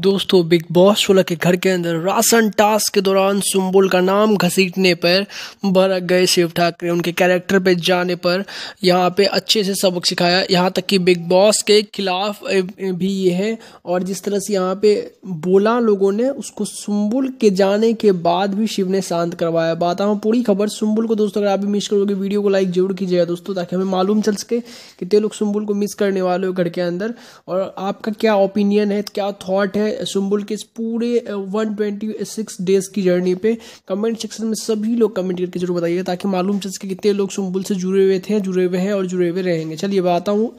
दोस्तों big boss शोला के घर के अंदर राशन टास्क के दौरान सुम्बुल का नाम घसीटने पर भड़क गए शिव ठाकरे उनके कैरेक्टर पे जाने पर यहाँ पे अच्छे से सबक सिखाया यहाँ तक कि बिग बॉस के खिलाफ भी ये है और जिस तरह से यहाँ पे बोला लोगों ने उसको सुम्बुल के जाने के बाद भी शिव ने शांत करवाया बात हम पूरी खबर सुम्बुल को दोस्तों अगर आप भी मिस करोगे वीडियो को लाइक जरूर कीजिएगा दोस्तों ताकि हमें मालूम चल सके कितने लोग सुम्बुल को मिस करने वाले हो घर के अंदर और आपका क्या ओपिनियन है क्या थाट है है सुम्बुल के इस पूरे 126 डेज की जर्नी पे कमेंट सेक्शन में सभी लोग कमेंट करके जरूर बताइएगा ताकि मालूम चल सके कितने लोग सुम्बुल से जुड़े हुए थे जुड़े हुए हैं और जुड़े हुए रहेंगे चलिए बताता हूँ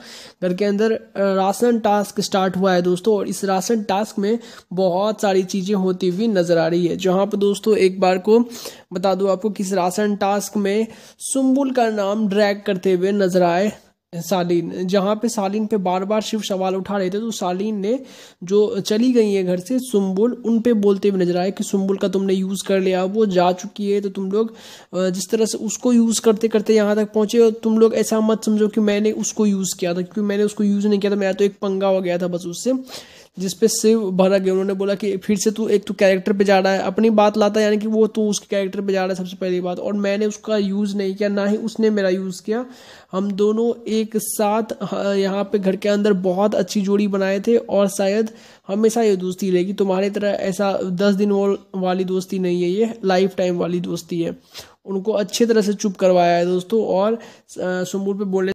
घर के अंदर राशन टास्क स्टार्ट हुआ है दोस्तों और इस राशन टास्क में बहुत सारी चीज़ें होती हुई नज़र आ रही है जहाँ पर दोस्तों एक बार को बता दूँ आपको किस राशन टास्क में सुम्बुल का नाम ड्रैग करते हुए नजर आए सालीन जहाँ पे सालीन पे बार बार शिव सवाल उठा रहे थे तो सालीन ने जो चली गई है घर से सुम्बुल उन पे बोलते हुए नजर आए कि सुम्बुल का तुमने यूज़ कर लिया वो जा चुकी है तो तुम लोग जिस तरह से उसको यूज़ करते करते यहाँ तक पहुँचे और तुम लोग ऐसा मत समझो कि मैंने उसको यूज़ किया था क्योंकि मैंने उसको यूज़ नहीं किया था मेरा तो एक पंगा हो गया था बस उससे जिसपे शिव भरा गए उन्होंने बोला कि फिर से तू एक तो कैरेक्टर पे जा रहा है अपनी बात लाता है यानी कि वो तो उसके कैरेक्टर पे जा रहा है सबसे पहली बात और मैंने उसका यूज़ नहीं किया ना ही उसने मेरा यूज़ किया हम दोनों एक साथ यहाँ पे घर के अंदर बहुत अच्छी जोड़ी बनाए थे और शायद हमेशा ये दोस्ती रहेगी तुम्हारी तरह ऐसा दस दिन वाली दोस्ती नहीं है ये लाइफ टाइम वाली दोस्ती है उनको अच्छे तरह से चुप करवाया है दोस्तों और सुमूर पे बोलने